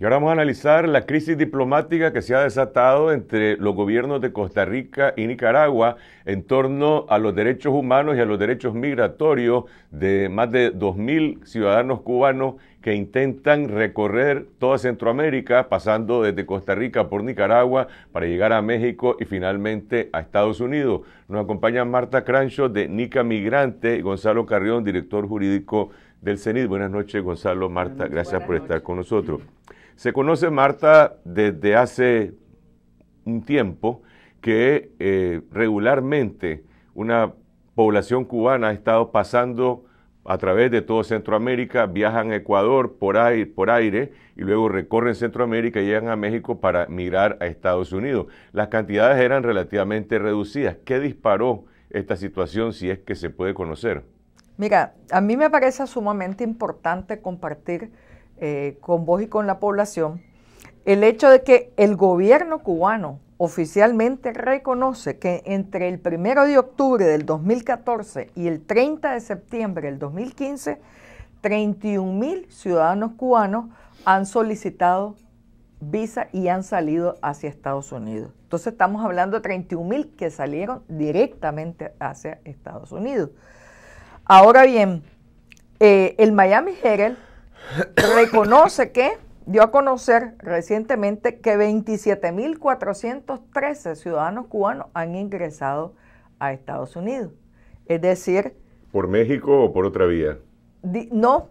Y ahora vamos a analizar la crisis diplomática que se ha desatado entre los gobiernos de Costa Rica y Nicaragua en torno a los derechos humanos y a los derechos migratorios de más de 2.000 ciudadanos cubanos que intentan recorrer toda Centroamérica, pasando desde Costa Rica por Nicaragua para llegar a México y finalmente a Estados Unidos. Nos acompaña Marta Crancho de Nica Migrante y Gonzalo Carrión, director jurídico del CENID. Buenas noches, Gonzalo, Marta, gracias por estar con nosotros. Se conoce Marta desde hace un tiempo que eh, regularmente una población cubana ha estado pasando a través de todo Centroamérica, viajan a Ecuador por aire, por aire y luego recorren Centroamérica y llegan a México para migrar a Estados Unidos. Las cantidades eran relativamente reducidas. ¿Qué disparó esta situación si es que se puede conocer? Mira, a mí me parece sumamente importante compartir eh, con vos y con la población, el hecho de que el gobierno cubano oficialmente reconoce que entre el 1 de octubre del 2014 y el 30 de septiembre del 2015, 31 mil ciudadanos cubanos han solicitado visa y han salido hacia Estados Unidos. Entonces estamos hablando de 31 mil que salieron directamente hacia Estados Unidos. Ahora bien, eh, el Miami Herald reconoce que dio a conocer recientemente que 27.413 ciudadanos cubanos han ingresado a Estados Unidos. Es decir... ¿Por México o por otra vía? no,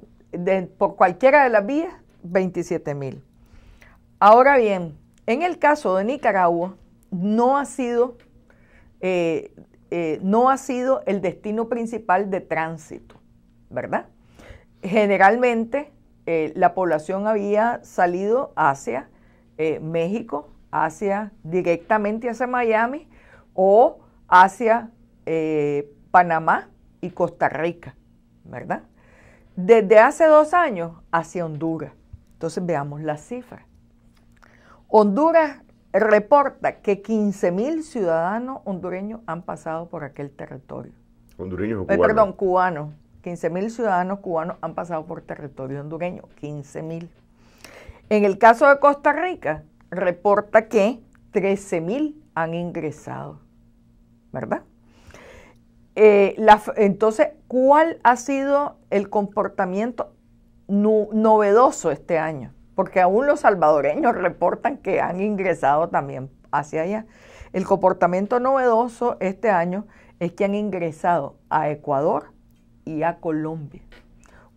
por cualquiera de las vías, 27.000. Ahora bien, en el caso de Nicaragua, no ha sido... Eh, eh, no ha sido el destino principal de tránsito, ¿verdad? Generalmente eh, la población había salido hacia eh, México, hacia directamente hacia Miami o hacia eh, Panamá y Costa Rica, ¿verdad? Desde hace dos años hacia Honduras. Entonces veamos las cifras. Honduras reporta que 15.000 mil ciudadanos hondureños han pasado por aquel territorio. Hondureños o cubanos. perdón, cubanos 15.000 ciudadanos cubanos han pasado por territorio hondureño, 15.000. En el caso de Costa Rica, reporta que 13.000 han ingresado, ¿verdad? Eh, entonces, ¿cuál ha sido el comportamiento novedoso este año? Porque aún los salvadoreños reportan que han ingresado también hacia allá. El comportamiento novedoso este año es que han ingresado a Ecuador, y a Colombia.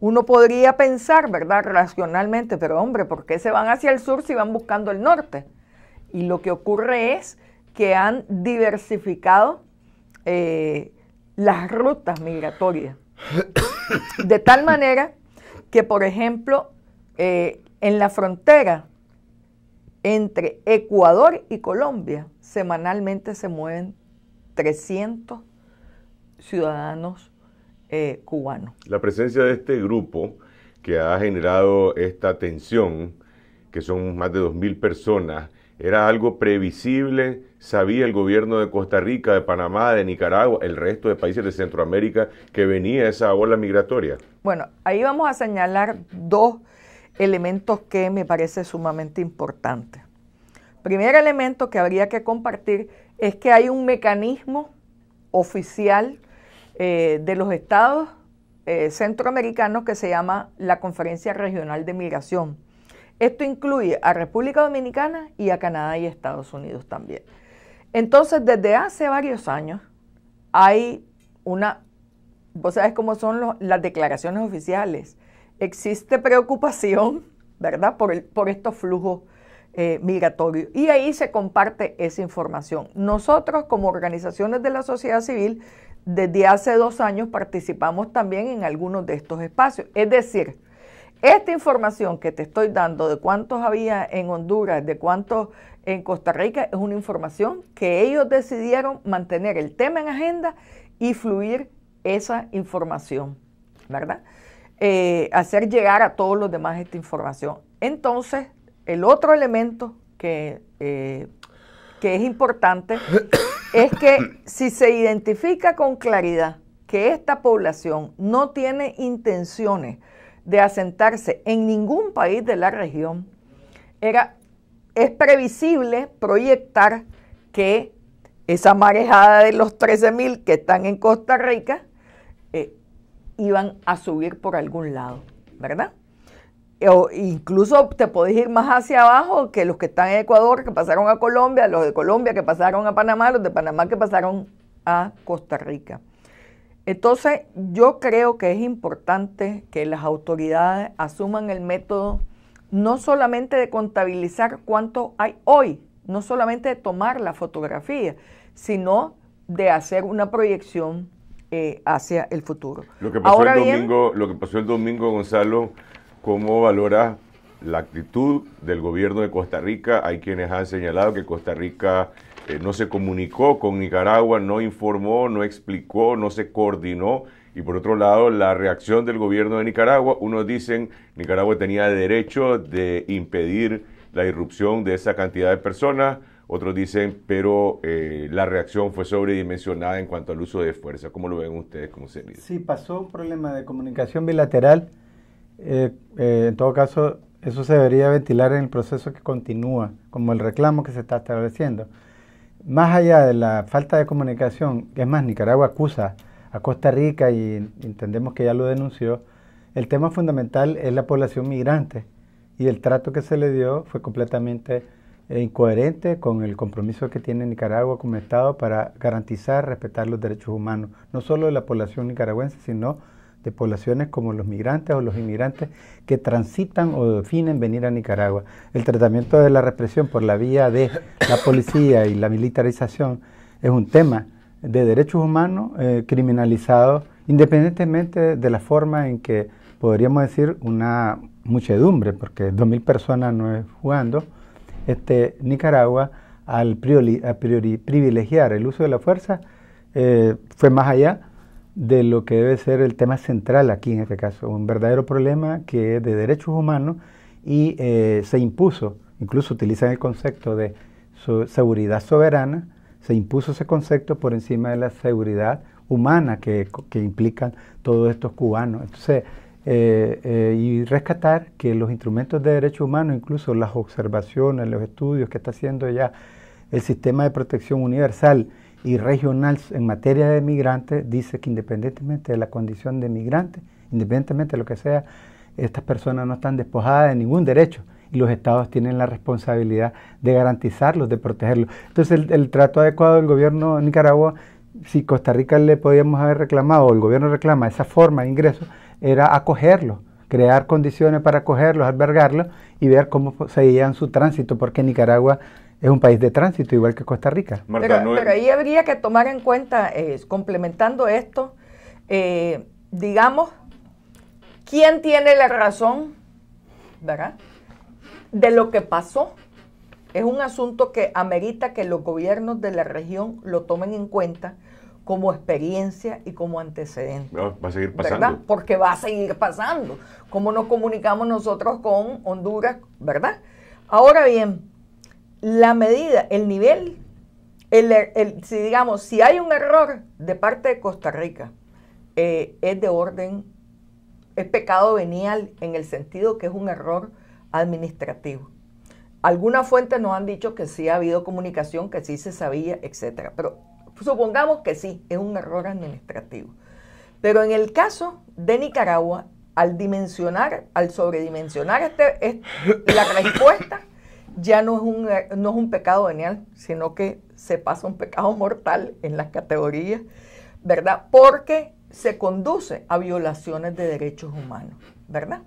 Uno podría pensar, ¿verdad? Racionalmente, pero hombre, ¿por qué se van hacia el sur si van buscando el norte? Y lo que ocurre es que han diversificado eh, las rutas migratorias. De tal manera que, por ejemplo, eh, en la frontera entre Ecuador y Colombia, semanalmente se mueven 300 ciudadanos eh, cubano. La presencia de este grupo que ha generado esta tensión, que son más de 2.000 personas, era algo previsible, sabía el gobierno de Costa Rica, de Panamá, de Nicaragua, el resto de países de Centroamérica que venía esa ola migratoria. Bueno, ahí vamos a señalar dos elementos que me parece sumamente importante. Primer elemento que habría que compartir es que hay un mecanismo oficial eh, de los estados eh, centroamericanos que se llama la Conferencia Regional de Migración. Esto incluye a República Dominicana y a Canadá y Estados Unidos también. Entonces, desde hace varios años hay una, vos sabes cómo son las declaraciones oficiales, existe preocupación, ¿verdad?, por, el, por estos flujos eh, migratorios. Y ahí se comparte esa información. Nosotros como organizaciones de la sociedad civil desde hace dos años participamos también en algunos de estos espacios. Es decir, esta información que te estoy dando de cuántos había en Honduras, de cuántos en Costa Rica, es una información que ellos decidieron mantener el tema en agenda y fluir esa información, ¿verdad? Eh, hacer llegar a todos los demás esta información. Entonces, el otro elemento que, eh, que es importante es que si se identifica con claridad que esta población no tiene intenciones de asentarse en ningún país de la región, era, es previsible proyectar que esa marejada de los 13.000 que están en Costa Rica eh, iban a subir por algún lado, ¿verdad? o incluso te podés ir más hacia abajo que los que están en Ecuador, que pasaron a Colombia, los de Colombia que pasaron a Panamá, los de Panamá que pasaron a Costa Rica. Entonces, yo creo que es importante que las autoridades asuman el método no solamente de contabilizar cuánto hay hoy, no solamente de tomar la fotografía, sino de hacer una proyección eh, hacia el futuro. domingo, lo que pasó el domingo, Gonzalo, ¿Cómo valora la actitud del gobierno de Costa Rica? Hay quienes han señalado que Costa Rica eh, no se comunicó con Nicaragua, no informó, no explicó, no se coordinó. Y por otro lado, la reacción del gobierno de Nicaragua, unos dicen Nicaragua tenía derecho de impedir la irrupción de esa cantidad de personas, otros dicen, pero eh, la reacción fue sobredimensionada en cuanto al uso de fuerza. ¿Cómo lo ven ustedes como Sí, pasó un problema de comunicación bilateral eh, eh, en todo caso, eso se debería ventilar en el proceso que continúa, como el reclamo que se está estableciendo. Más allá de la falta de comunicación, es más, Nicaragua acusa a Costa Rica y entendemos que ya lo denunció, el tema fundamental es la población migrante y el trato que se le dio fue completamente eh, incoherente con el compromiso que tiene Nicaragua como Estado para garantizar, respetar los derechos humanos, no solo de la población nicaragüense, sino de poblaciones como los migrantes o los inmigrantes que transitan o definen venir a Nicaragua. El tratamiento de la represión por la vía de la policía y la militarización es un tema de derechos humanos eh, criminalizado independientemente de la forma en que podríamos decir una muchedumbre, porque 2.000 personas no es jugando, este, Nicaragua al privilegiar el uso de la fuerza eh, fue más allá de lo que debe ser el tema central aquí en este caso, un verdadero problema que es de derechos humanos y eh, se impuso, incluso utilizan el concepto de seguridad soberana, se impuso ese concepto por encima de la seguridad humana que, implican todos estos cubanos. Entonces, eh, eh, y rescatar que los instrumentos de derechos humanos, incluso las observaciones, los estudios que está haciendo ya el sistema de protección universal, y regional en materia de migrantes dice que independientemente de la condición de migrante, independientemente de lo que sea, estas personas no están despojadas de ningún derecho y los estados tienen la responsabilidad de garantizarlos, de protegerlos. Entonces el, trato adecuado del gobierno de Nicaragua, si Costa Rica le podíamos haber reclamado, o el gobierno reclama esa forma de ingreso, era acogerlos, crear condiciones para acogerlos, albergarlos y ver cómo seguían su tránsito, porque Nicaragua es un país de tránsito, igual que Costa Rica. pero, ahí habría que tomar en cuenta, eh, complementando esto, eh, digamos, ¿quién tiene la razón, verdad? De lo que pasó. Es un asunto que amerita que los gobiernos de la región lo tomen en cuenta como experiencia y como antecedente. va a seguir pasando. ¿Verdad? Porque va a seguir pasando. ¿Cómo nos comunicamos nosotros con Honduras, verdad? Ahora bien, la medida, el nivel, er, el, si digamos, si hay un error de parte de Costa Rica, eh, es de orden, es pecado venial en el sentido que es un error administrativo. Algunas fuentes nos han dicho que sí ha habido comunicación, que sí se sabía, etcétera. Pero supongamos que sí, es un error administrativo. Pero en el caso de Nicaragua, al dimensionar, al sobredimensionar este, la respuesta, ya no es, un, es un pecado venial, sino que se pasa un pecado mortal en las categorías, ¿verdad? Porque se conduce a violaciones de derechos humanos, ¿verdad?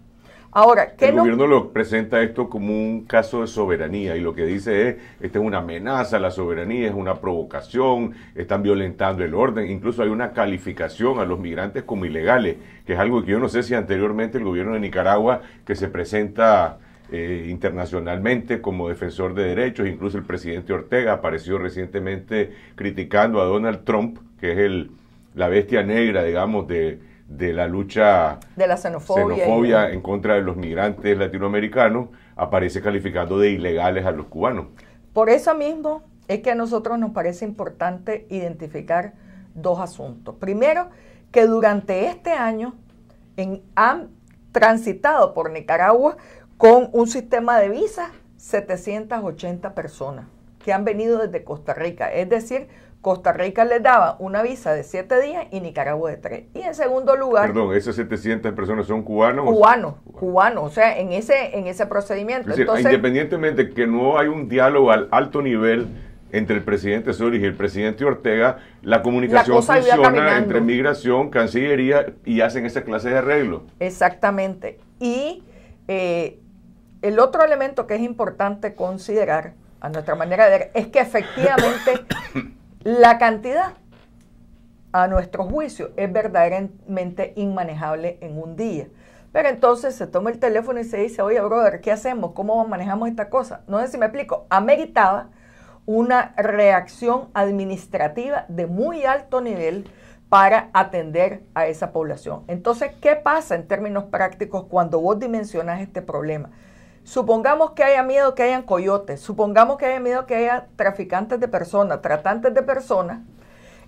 Ahora, ¿qué el gobierno lo presenta esto como un caso de soberanía y lo que dice es, esta es una amenaza a la soberanía, es una provocación, están violentando el orden, incluso hay una calificación a los migrantes como ilegales, que es algo que yo no sé si anteriormente el gobierno de Nicaragua que se presenta eh, internacionalmente como defensor de derechos, incluso el presidente Ortega apareció recientemente criticando a Donald Trump, que es el, la bestia negra, digamos, de, de la lucha de la xenofobia, en contra de los migrantes latinoamericanos, aparece calificando de ilegales a los cubanos. Por eso mismo es que a nosotros nos parece importante identificar dos asuntos. Primero, que durante este año en, han transitado por Nicaragua con un sistema de visas 780 personas que han venido desde Costa Rica. Es decir, Costa Rica les daba una visa de 7 días y Nicaragua de 3. Y en segundo lugar... Perdón, esas 700 personas son cubanos. Cubanos, cubanos, o sea, en ese, en ese procedimiento. Entonces, independientemente que no hay un diálogo al alto nivel entre el presidente Solís y el presidente Ortega, la comunicación funciona entre migración, cancillería y hacen esa clase de arreglo. Exactamente. Y eh, el otro elemento que es importante considerar, a nuestra manera de ver, es que efectivamente la cantidad, a nuestro juicio, es verdaderamente inmanejable en un día. Pero entonces se toma el teléfono y se dice, oye, brother, ¿qué hacemos? ¿Cómo manejamos esta cosa? No sé si me explico. Ameritaba una reacción administrativa de muy alto nivel para atender a esa población. Entonces, ¿qué pasa en términos prácticos cuando vos dimensionas este problema? Supongamos que haya miedo que hayan coyotes, supongamos que haya miedo que haya traficantes de personas, tratantes de personas.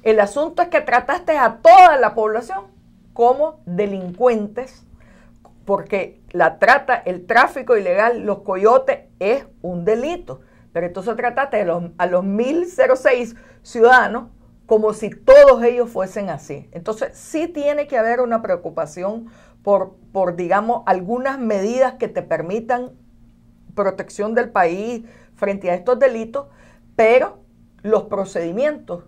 El asunto es que trataste a toda la población como delincuentes, porque la trata, el tráfico ilegal, los coyotes es un delito. Pero entonces trataste a los, a los 1006 ciudadanos como si todos ellos fuesen así. Entonces sí tiene que haber una preocupación por, por digamos, algunas medidas que te permitan protección del país frente a estos delitos, pero los procedimientos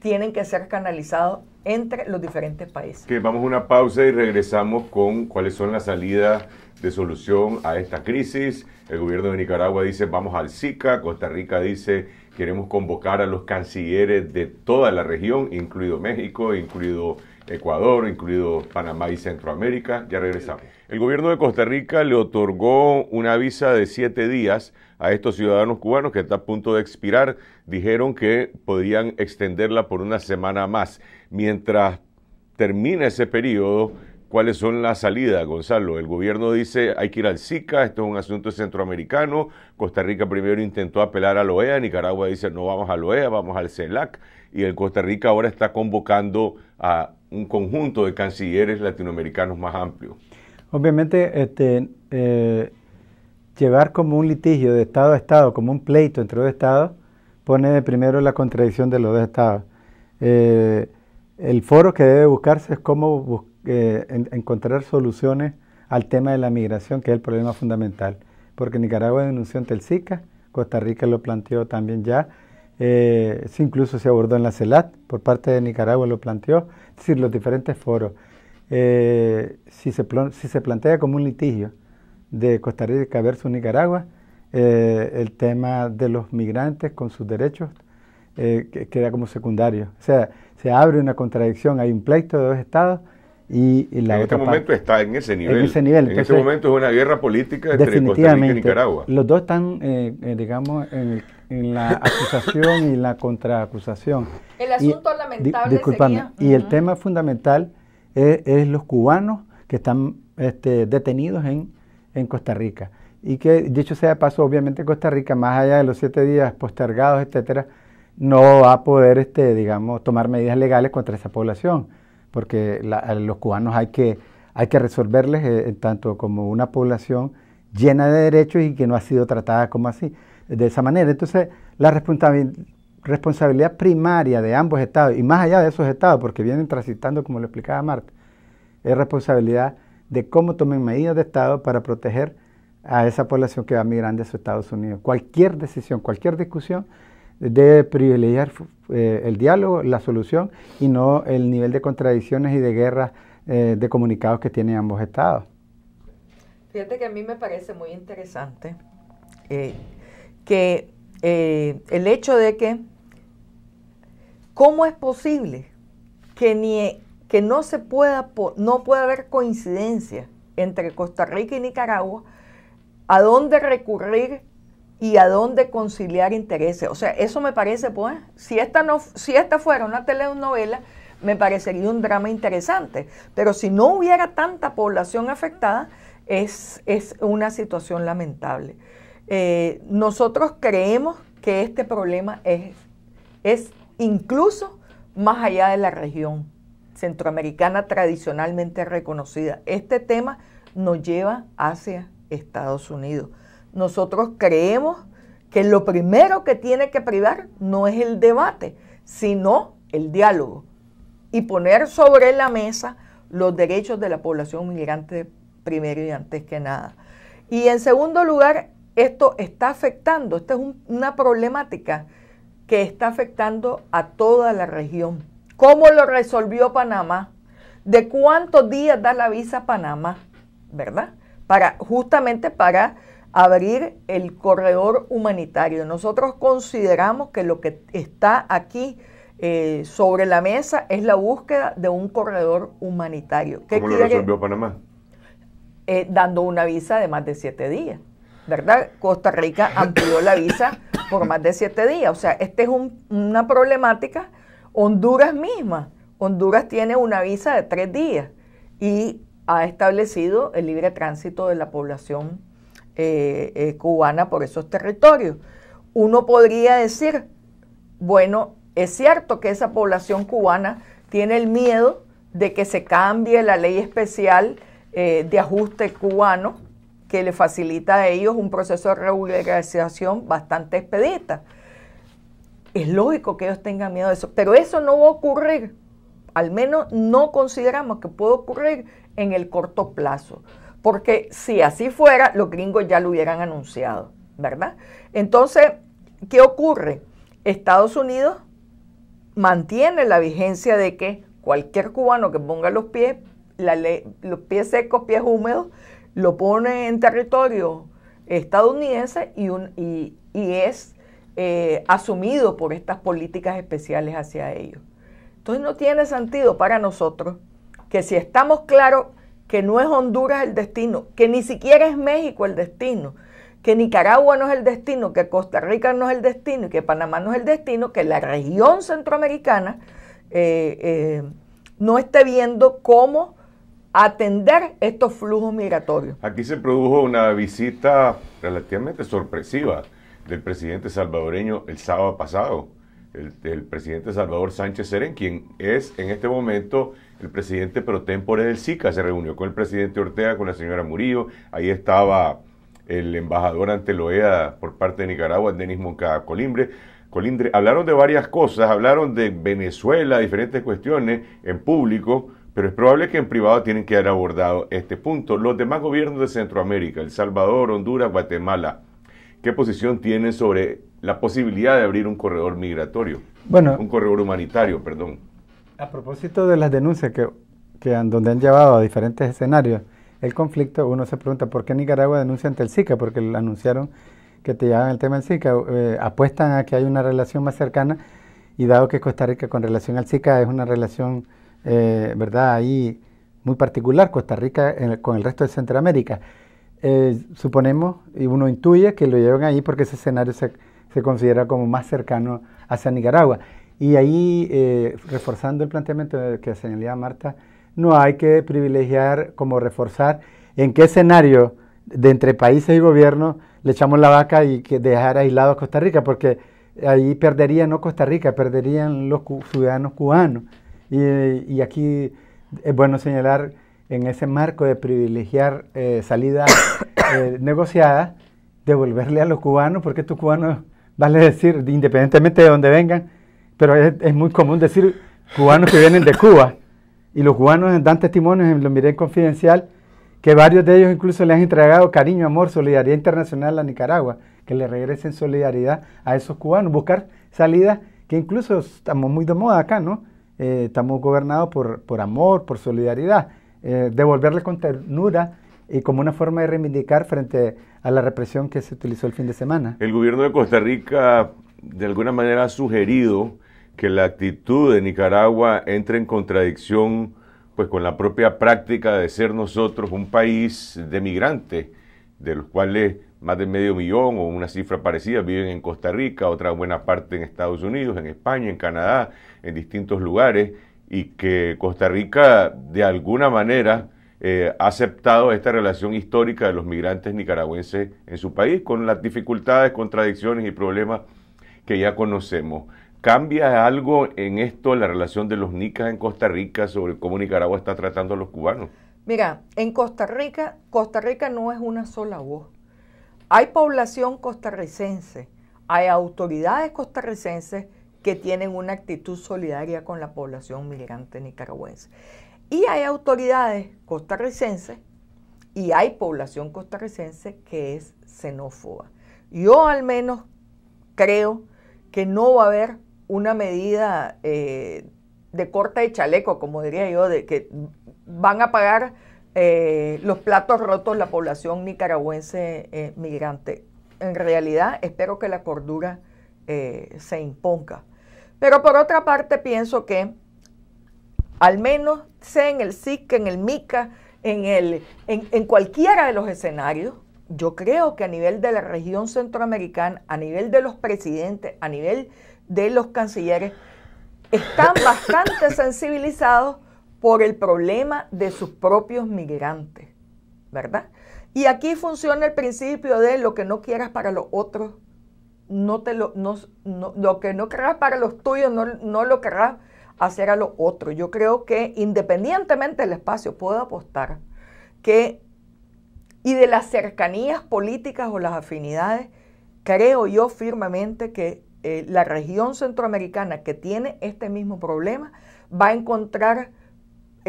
tienen que ser canalizados entre los diferentes países. Que vamos a una pausa y regresamos con cuáles son las salidas de solución a esta crisis. El gobierno de Nicaragua dice vamos al SICA, Costa Rica dice queremos convocar a los cancilleres de toda la región, incluido México, incluido Ecuador, incluido Panamá y Centroamérica. Ya regresamos. El gobierno de Costa Rica le otorgó una visa de siete días a estos ciudadanos cubanos que está a punto de expirar. Dijeron que podrían extenderla por una semana más. Mientras termina ese periodo, ¿cuáles son las salidas, Gonzalo? El gobierno dice hay que ir al SICA, esto es un asunto centroamericano. Costa Rica primero intentó apelar a la OEA, Nicaragua dice no vamos a la OEA, vamos al CELAC. Y el Costa Rica ahora está convocando a un conjunto de cancilleres latinoamericanos más amplio. Obviamente, este, eh, llevar como un litigio de Estado a Estado, como un pleito entre dos Estados, pone de primero la contradicción de los dos Estados. Eh, el foro que debe buscarse es cómo eh, encontrar soluciones al tema de la migración, que es el problema fundamental, porque Nicaragua denunció ante el SICA, Costa Rica lo planteó también ya, incluso se abordó en la CELAT, por parte de Nicaragua lo planteó, decir, los diferentes foros. Eh, si, se, si se plantea como un litigio de Costa Rica versus Nicaragua, eh, el tema de los migrantes con sus derechos eh, queda como secundario. O sea, se abre una contradicción, hay un pleito de dos estados y, la la en este momento está en ese nivel. En ese nivel. en este momento es una guerra política entre Costa Rica y Nicaragua. Los dos están, digamos, en en la acusación y la contraacusación. El asunto lamentable. y el tema fundamental es, los cubanos que están este, detenidos en, Costa Rica. Y que, dicho sea de paso, obviamente Costa Rica, más allá de los siete días postergados, etcétera, no va a poder, este, digamos, tomar medidas legales contra esa población, porque a los cubanos hay que, hay que resolverles eh, tanto como una población llena de derechos y que no ha sido tratada como así de esa manera. Entonces, la responsabilidad primaria de ambos estados, y más allá de esos estados, porque vienen transitando, como lo explicaba Marta, es responsabilidad de cómo tomen medidas de Estado para proteger a esa población que va migrando sus Estados Unidos. Cualquier decisión, cualquier discusión debe privilegiar eh, el diálogo, la solución y no el nivel de contradicciones y de guerras eh, de comunicados que tienen ambos estados. Fíjate que a mí me parece muy interesante eh, que eh, el hecho de que, ¿cómo es posible que, ni, que no, se pueda, no pueda haber coincidencia entre Costa Rica y Nicaragua? ¿A dónde recurrir y a dónde conciliar intereses. O sea, eso me parece, pues, si esta, no, si fuera una telenovela, me parecería un drama interesante. Pero si no hubiera tanta población afectada, es, es una situación lamentable. Eh, nosotros creemos que este problema es, es incluso más allá de la región centroamericana tradicionalmente reconocida. Este tema nos lleva hacia Estados Unidos. Nosotros creemos que lo primero que tiene que privar no es el debate, sino el diálogo y poner sobre la mesa los derechos de la población migrante primero y antes que nada. Y en segundo lugar, esto está afectando, esta es una problemática que está afectando a toda la región. ¿Cómo lo resolvió Panamá? ¿De cuántos días da la visa Panamá? ¿Verdad? Para, justamente para abrir el corredor humanitario. Nosotros consideramos que lo que está aquí eh, sobre la mesa es la búsqueda de un corredor humanitario. ¿Cómo lo resolvió Panamá? Eh, dando una visa de más de siete días. ¿verdad? Costa Rica amplió la visa por más de siete días. O sea, esta es una problemática. Honduras misma. Honduras tiene una visa de tres días y ha establecido el libre tránsito de la población eh, eh, cubana por esos territorios. Uno podría decir, bueno, es cierto que esa población cubana tiene el miedo de que se cambie la ley especial eh, de ajuste cubano que le facilita a ellos un proceso de regularización bastante expedita. Es lógico que ellos tengan miedo de eso, pero eso no va a ocurrir, al menos no consideramos que pueda ocurrir en el corto plazo, porque si así fuera, los gringos ya lo hubieran anunciado, ¿verdad? Entonces, ¿qué ocurre? Estados Unidos mantiene la vigencia de que cualquier cubano que ponga los pies, los pies secos, pies húmedos, lo pone en territorio estadounidense y, es eh, asumido por estas políticas especiales hacia ellos. Entonces no tiene sentido para nosotros que si estamos claros que no es Honduras el destino, que ni siquiera es México el destino, que Nicaragua no es el destino, que Costa Rica no es el destino y que Panamá no es el destino, que la región centroamericana eh, eh, no esté viendo cómo atender estos flujos migratorios. Aquí se produjo una visita relativamente sorpresiva del presidente salvadoreño el sábado pasado, el, presidente Salvador Sánchez Seren, quien es en este momento el presidente pro del SICA. Se reunió con el presidente Ortega, con la señora Murillo, ahí estaba el embajador ante la OEA por parte de Nicaragua, Denis Moncada Colimbre. Colindre, hablaron de varias cosas, hablaron de Venezuela, diferentes cuestiones en público, pero es probable que en privado tienen que haber abordado este punto. Los demás gobiernos de Centroamérica, El Salvador, Honduras, Guatemala, ¿qué posición tienen sobre la posibilidad de abrir un corredor migratorio? Bueno, un corredor humanitario, perdón. A propósito de las denuncias que, han, donde han llevado a diferentes escenarios el conflicto, uno se pregunta por qué Nicaragua denuncia ante el SICA, porque anunciaron que te llevan el tema del SICA, eh, apuestan a que hay una relación más cercana y dado que Costa Rica con relación al SICA es una relación eh, ¿verdad? Ahí muy particular, Costa Rica con el resto de Centroamérica. Eh, suponemos, y uno intuye, que lo llevan ahí porque ese escenario se, se considera como más cercano hacia Nicaragua. Y ahí, eh, reforzando el planteamiento que señalaba Marta, no hay que privilegiar como reforzar en qué escenario de entre países y gobiernos le echamos la vaca y que dejar aislado a Costa Rica, porque ahí perdería no Costa Rica, perderían los ciudadanos cubanos. Y, aquí es bueno señalar en ese marco de privilegiar eh, salidas eh, negociadas, devolverle a los cubanos, porque estos cubanos, vale decir, independientemente de donde vengan, pero es, muy común decir cubanos que vienen de Cuba. Y los cubanos dan testimonios, lo miré en Confidencial, que varios de ellos incluso le han entregado cariño, amor, solidaridad internacional a Nicaragua, que le regresen solidaridad a esos cubanos, buscar salidas que incluso estamos muy de moda acá, ¿no? Eh, estamos gobernados por, amor, por solidaridad, eh, devolverle con ternura y como una forma de reivindicar frente a la represión que se utilizó el fin de semana. El gobierno de Costa Rica de alguna manera ha sugerido que la actitud de Nicaragua entre en contradicción pues con la propia práctica de ser nosotros un país de migrantes, de los cuales más de medio millón o una cifra parecida viven en Costa Rica, otra buena parte en Estados Unidos, en España, en Canadá, en distintos lugares, y que Costa Rica de alguna manera eh, ha aceptado esta relación histórica de los migrantes nicaragüenses en su país, con las dificultades, contradicciones y problemas que ya conocemos. ¿Cambia algo en esto la relación de los nicas en Costa Rica sobre cómo Nicaragua está tratando a los cubanos? Mira, en Costa Rica, Costa Rica no es una sola voz. Hay población costarricense, hay autoridades costarricenses que tienen una actitud solidaria con la población migrante nicaragüense. Y hay autoridades costarricenses y hay población costarricense que es xenófoba. Yo al menos creo que no va a haber una medida eh, de corta de chaleco, como diría yo, de que van a pagar eh, los platos rotos la población nicaragüense eh, migrante. En realidad espero que la cordura eh, se imponga. Pero por otra parte pienso que al menos sea en el SIC, en el MICA, en, el, en, en cualquiera de los escenarios, yo creo que a nivel de la región centroamericana, a nivel de los presidentes, a nivel de los cancilleres, están bastante sensibilizados por el problema de sus propios migrantes, ¿verdad? Y aquí funciona el principio de lo que no quieras para los otros, no te lo, lo que no querrás para los tuyos, no, lo querrás hacer a los otros. Yo creo que independientemente del espacio, puedo apostar que, y de las cercanías políticas o las afinidades, creo yo firmemente que eh, la región centroamericana que tiene este mismo problema va a encontrar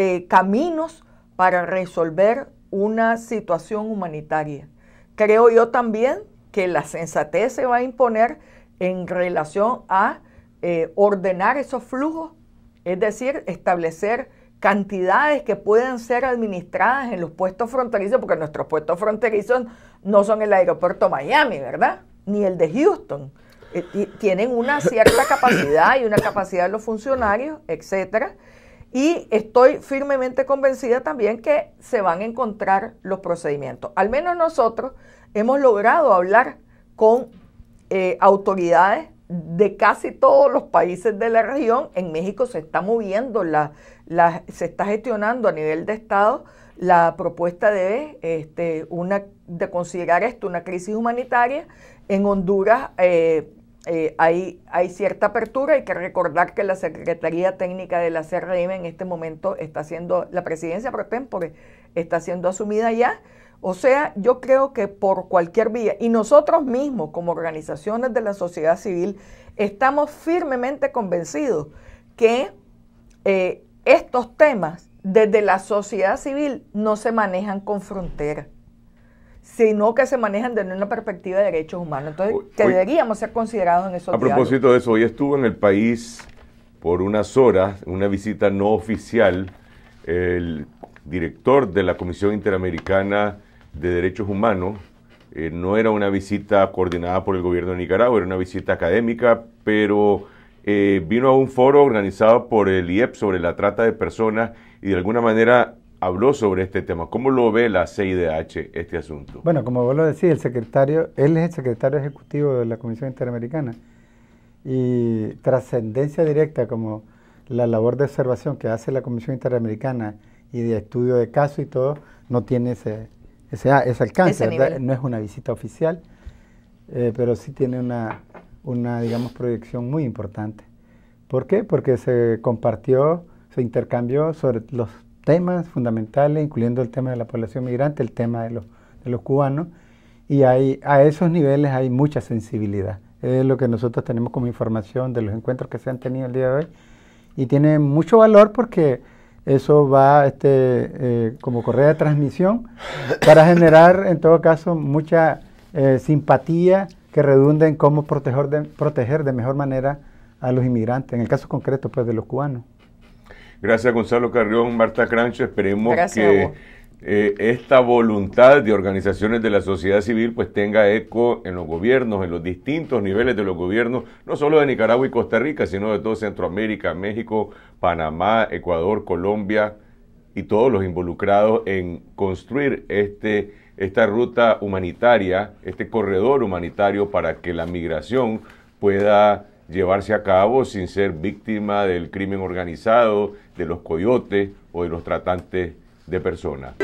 eh, caminos para resolver una situación humanitaria. Creo yo también que la sensatez se va a imponer en relación a eh, ordenar esos flujos, es decir, establecer cantidades que puedan ser administradas en los puestos fronterizos, porque nuestros puestos fronterizos no son el aeropuerto Miami, ¿verdad? Ni el de Houston. Eh, tienen una cierta capacidad y una capacidad de los funcionarios, etcétera y estoy firmemente convencida también que se van a encontrar los procedimientos. Al menos nosotros hemos logrado hablar con eh, autoridades de casi todos los países de la región. En México se está moviendo, la, se está gestionando a nivel de Estado la propuesta de, este, una, de considerar esto una crisis humanitaria. En Honduras eh, eh, hay, cierta apertura. Hay que recordar que la Secretaría Técnica de la CRM en este momento está siendo, la presidencia pro tempore está siendo asumida ya. O sea, yo creo que por cualquier vía, y nosotros mismos como organizaciones de la sociedad civil, estamos firmemente convencidos que eh, estos temas desde la sociedad civil no se manejan con frontera sino que se manejan desde una perspectiva de derechos humanos. Entonces, que deberíamos ser considerados en esos A propósito de eso, hoy estuvo en el país por unas horas, una visita no oficial, el director de la Comisión Interamericana de Derechos Humanos. Eh, no era una visita coordinada por el gobierno de Nicaragua, era una visita académica, pero eh, vino a un foro organizado por el IEP sobre la trata de personas y de alguna manera habló sobre este tema. ¿Cómo lo ve la CIDH este asunto? Bueno, como vos lo decís, el secretario, él es el secretario ejecutivo de la Comisión Interamericana y trascendencia directa como la labor de observación que hace la Comisión Interamericana y de estudio de caso y todo, no tiene ese, ese, ah, alcance, no es una visita oficial, eh, pero sí tiene una, una, digamos, proyección muy importante. ¿Por qué? Porque se compartió, se intercambió sobre los temas fundamentales, incluyendo el tema de la población migrante, el tema de los, cubanos, y hay, a esos niveles hay mucha sensibilidad. Es lo que nosotros tenemos como información de los encuentros que se han tenido el día de hoy, y tiene mucho valor porque eso va este, eh, como correa de transmisión para generar, en todo caso, mucha eh, simpatía que redunde en cómo proteger de, proteger de mejor manera a los inmigrantes, en el caso concreto pues de los cubanos. Gracias Gonzalo Carrión, Marta Crancho, esperemos que eh, esta voluntad de organizaciones de la sociedad civil pues tenga eco en los gobiernos, en los distintos niveles de los gobiernos, no solo de Nicaragua y Costa Rica, sino de todo Centroamérica, México, Panamá, Ecuador, Colombia y todos los involucrados en construir este, esta ruta humanitaria, este corredor humanitario para que la migración pueda llevarse a cabo sin ser víctima del crimen organizado, de los coyotes o de los tratantes de personas.